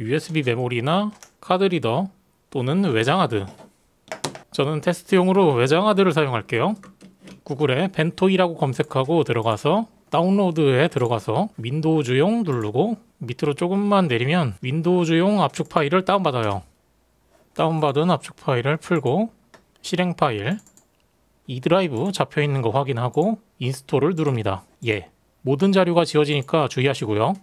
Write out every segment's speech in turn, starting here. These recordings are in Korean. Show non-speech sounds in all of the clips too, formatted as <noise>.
USB 메모리나 카드 리더 또는 외장하드 저는 테스트용으로 외장하드를 사용할게요 구글에 벤토이라고 검색하고 들어가서 다운로드에 들어가서 윈도우즈용 누르고 밑으로 조금만 내리면 윈도우즈용 압축 파일을 다운받아요 다운받은 압축 파일을 풀고 실행 파일 이 드라이브 잡혀있는 거 확인하고 인스톨을 누릅니다 예 모든 자료가 지워지니까 주의하시고요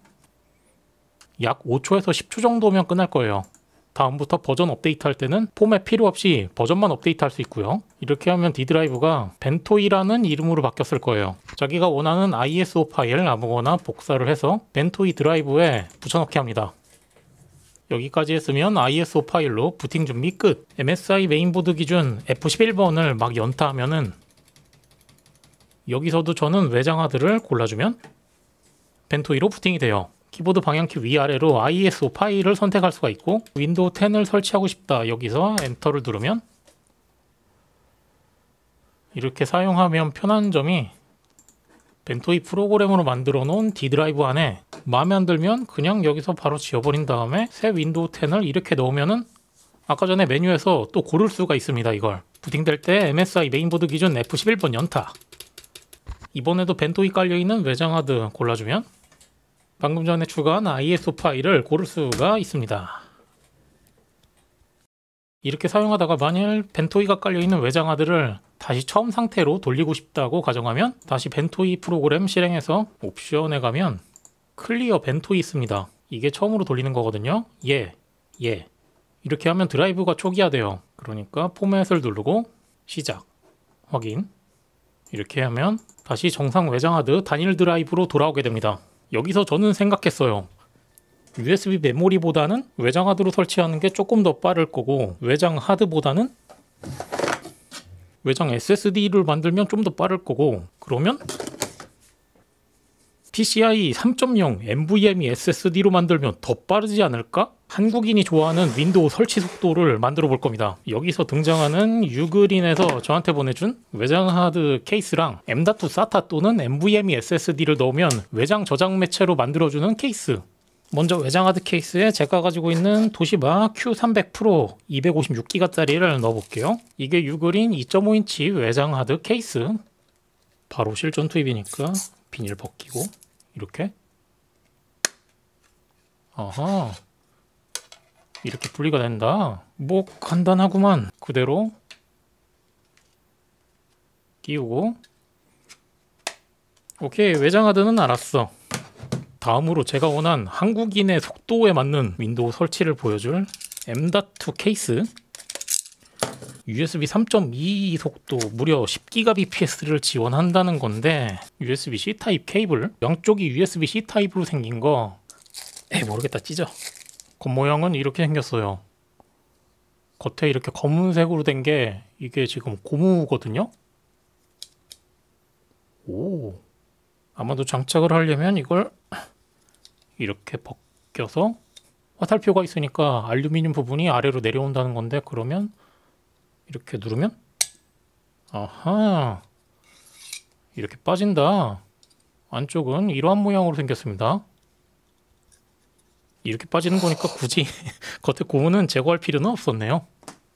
약 5초에서 10초 정도면 끝날 거예요. 다음부터 버전 업데이트 할 때는 폼에 필요 없이 버전만 업데이트 할 수 있고요. 이렇게 하면 D 드라이브가 벤토이라는 이름으로 바뀌었을 거예요. 자기가 원하는 ISO 파일 아무거나 복사를 해서 벤토이 드라이브에 붙여넣기 합니다. 여기까지 했으면 ISO 파일로 부팅 준비 끝! MSI 메인보드 기준 F11번을 막 연타하면은 여기서도 저는 외장하드를 골라주면 벤토이로 부팅이 돼요. 키보드 방향키 위아래로 ISO 파일을 선택할 수가 있고 윈도우 10을 설치하고 싶다 여기서 엔터를 누르면 이렇게 사용하면 편한 점이 벤토이 프로그램으로 만들어 놓은 D 드라이브 안에 마음에 안 들면 그냥 여기서 바로 지워버린 다음에 새 윈도우 10을 이렇게 넣으면은 아까 전에 메뉴에서 또 고를 수가 있습니다 이걸 부팅될 때 MSI 메인보드 기준 F11번 연타 이번에도 벤토이 깔려있는 외장 하드 골라주면 방금 전에 추가한 ISO 파일을 고를 수가 있습니다. 이렇게 사용하다가 만일 벤토이가 깔려있는 외장하드를 다시 처음 상태로 돌리고 싶다고 가정하면 다시 벤토이 프로그램 실행해서 옵션에 가면 클리어 벤토이 있습니다. 이게 처음으로 돌리는 거거든요. 예, 예. 이렇게 하면 드라이브가 초기화돼요. 그러니까 포맷을 누르고 시작, 확인. 이렇게 하면 다시 정상 외장하드 단일 드라이브로 돌아오게 됩니다. 여기서 저는 생각했어요. USB 메모리보다는 외장 하드로 설치하는 게 조금 더 빠를 거고 외장 하드보다는 외장 SSD를 만들면 좀 더 빠를 거고 그러면 PCI 3.0 NVMe SSD로 만들면 더 빠르지 않을까? 한국인이 좋아하는 윈도우 설치 속도를 만들어 볼 겁니다. 여기서 등장하는 유그린에서 저한테 보내준 외장 하드 케이스랑 M.2 SATA 또는 NVMe SSD를 넣으면 외장 저장 매체로 만들어주는 케이스 먼저 외장 하드 케이스에 제가 가지고 있는 도시바 Q300 프로 256기가짜리를 넣어볼게요. 이게 유그린 2.5인치 외장 하드 케이스 바로 실전 투입이니까 비닐 벗기고 이렇게 아하 이렇게 분리가 된다 뭐 간단하구만 그대로 끼우고 오케이 외장하드는 알았어 다음으로 제가 원한 한국인의 속도에 맞는 윈도우 설치를 보여줄 M.2 케이스 USB 3.2 속도 무려 10GBps를 지원한다는 건데 USB-C 타입 케이블 양쪽이 USB-C 타입으로 생긴 거 에이 모르겠다 찢어 겉모양은 이렇게 생겼어요 겉에 이렇게 검은색으로 된 게 이게 지금 고무거든요 오 아마도 장착을 하려면 이걸 이렇게 벗겨서 화살표가 있으니까 알루미늄 부분이 아래로 내려온다는 건데 그러면 이렇게 누르면 아하 이렇게 빠진다 안쪽은 이러한 모양으로 생겼습니다 이렇게 빠지는 거니까 굳이 <laughs> 겉에 고무는 제거할 필요는 없었네요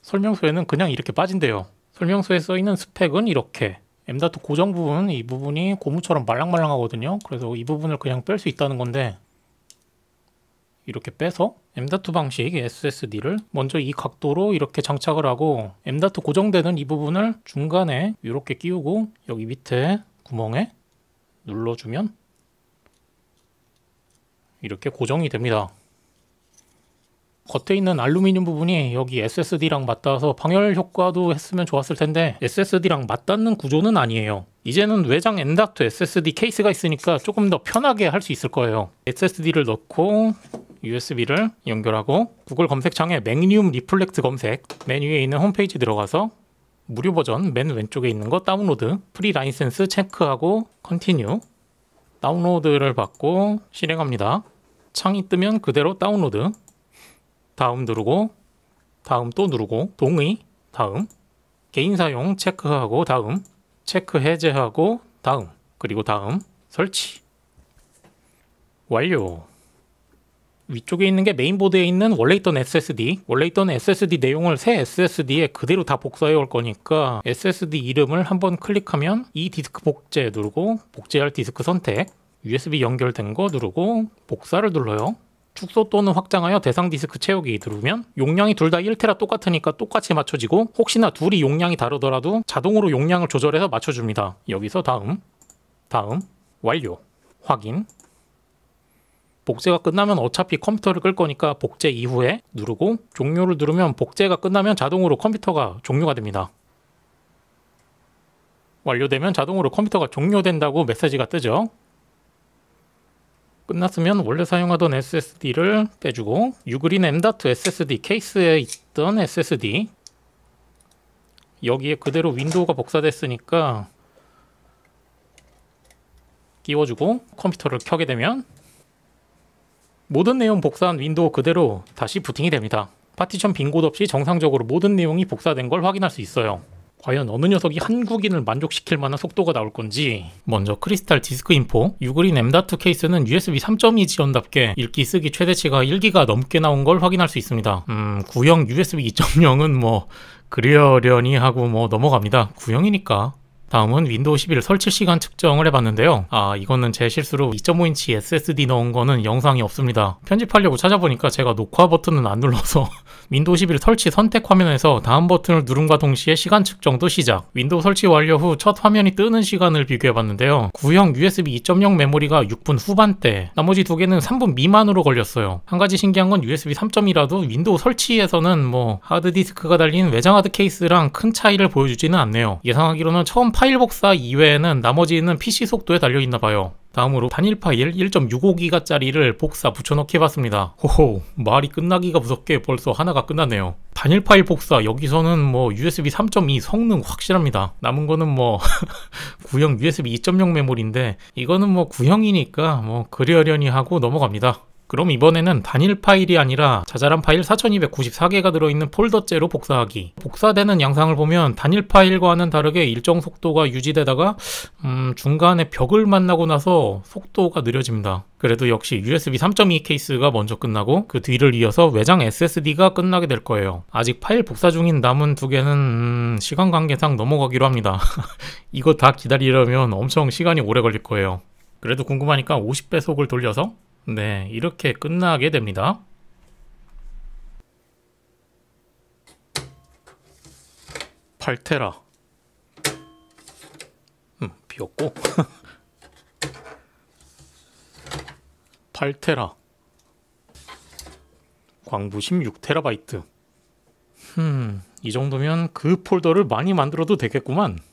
설명서에는 그냥 이렇게 빠진대요 설명서에 써있는 스펙은 이렇게 M.2 고정 부분 이 부분이 고무처럼 말랑말랑하거든요 그래서 이 부분을 그냥 뺄 수 있다는 건데 이렇게 빼서 M.2 방식 SSD를 먼저 이 각도로 이렇게 장착을 하고 M.2 고정되는 이 부분을 중간에 이렇게 끼우고 여기 밑에 구멍에 눌러주면 이렇게 고정이 됩니다. 겉에 있는 알루미늄 부분이 여기 SSD랑 맞닿아서 방열 효과도 했으면 좋았을 텐데 SSD랑 맞닿는 구조는 아니에요. 이제는 외장 m 다트 SSD 케이스가 있으니까 조금 더 편하게 할 수 있을 거예요. SSD를 넣고 USB를 연결하고 구글 검색창에 맥니움 리플렉트 검색 메뉴에 있는 홈페이지 들어가서 무료 버전 맨 왼쪽에 있는 거 다운로드 프리 라이센스 체크하고 컨티뉴 다운로드를 받고 실행합니다. 창이 뜨면 그대로 다운로드 다음 누르고 다음 또 누르고 동의 다음 개인 사용 체크하고 다음 체크 해제하고 다음 그리고 다음 설치 완료 위쪽에 있는 게 메인보드에 있는 원래 있던 SSD, 원래 있던 SSD 내용을 새 SSD에 그대로 다 복사해 올 거니까 SSD 이름을 한번 클릭하면 이 디스크 복제 누르고 복제할 디스크 선택, USB 연결된 거 누르고 복사를 눌러요. 축소 또는 확장하여 대상 디스크 채우기 누르면 용량이 둘 다 1테라 똑같으니까 똑같이 맞춰지고 혹시나 둘이 용량이 다르더라도 자동으로 용량을 조절해서 맞춰줍니다. 여기서 다음, 다음, 완료, 확인, 복제가 끝나면 어차피 컴퓨터를 끌 거니까 복제 이후에 누르고 종료를 누르면 복제가 끝나면 자동으로 컴퓨터가 종료가 됩니다. 완료되면 자동으로 컴퓨터가 종료된다고 메시지가 뜨죠. 끝났으면 원래 사용하던 SSD를 빼주고 유그린 M.SSD 케이스에 있던 SSD 여기에 그대로 윈도우가 복사됐으니까 끼워주고 컴퓨터를 켜게 되면 모든 내용 복사한 윈도우 그대로 다시 부팅이 됩니다. 파티션 빈 곳 없이 정상적으로 모든 내용이 복사된 걸 확인할 수 있어요. 과연 어느 녀석이 한국인을 만족시킬 만한 속도가 나올 건지 먼저 크리스탈 디스크 인포 유그린 M.2 케이스는 USB 3.2 지원답게 읽기 쓰기 최대치가 1기가 넘게 나온 걸 확인할 수 있습니다 음 구형 USB 2.0은 뭐 그려려니 하고 뭐 넘어갑니다 구형이니까 다음은 윈도우 11 설치 시간 측정을 해봤는데요. 아 이거는 제 실수로 2.5인치 SSD 넣은 거는 영상이 없습니다. 편집하려고 찾아보니까 제가 녹화 버튼은 안 눌러서 윈도우 <laughs> 11 설치 선택 화면에서 다음 버튼을 누름과 동시에 시간 측정도 시작 윈도우 설치 완료 후 첫 화면이 뜨는 시간을 비교해봤는데요. 구형 USB 2.0 메모리가 6분 후반대 나머지 두 개는 3분 미만으로 걸렸어요. 한 가지 신기한 건 USB 3.2라도 윈도우 설치에서는 뭐 하드디스크가 달린 외장 하드 케이스랑 큰 차이를 보여주지는 않네요. 예상하기로는 처음 파일 복사 이외에는 나머지는 PC 속도에 달려있나 봐요. 다음으로 단일 파일 1.65기가짜리를 복사 붙여넣기 해봤습니다. 호호 말이 끝나기가 무섭게 벌써 하나가 끝났네요. 단일 파일 복사 여기서는 뭐 USB 3.2 성능 확실합니다. 남은 거는 뭐 <laughs> 구형 USB 2.0 메모리인데 이거는 뭐 구형이니까 뭐 그리하려니 하고 넘어갑니다. 그럼 이번에는 단일 파일이 아니라 자잘한 파일 4294개가 들어있는 폴더째로 복사하기 복사되는 양상을 보면 단일 파일과는 다르게 일정 속도가 유지되다가 음, 중간에 벽을 만나고 나서 속도가 느려집니다 그래도 역시 USB 3.2 케이스가 먼저 끝나고 그 뒤를 이어서 외장 SSD가 끝나게 될 거예요 아직 파일 복사 중인 남은 두 개는 음, 시간 관계상 넘어가기로 합니다 <laughs> 이거 다 기다리려면 엄청 시간이 오래 걸릴 거예요 그래도 궁금하니까 50배속을 돌려서 네, 이렇게 끝나게 됩니다. 팔테라 음, 비었고 8테라 <laughs> 광부 16테라바이트 음, 이 정도면 그 폴더를 많이 만들어도 되겠구만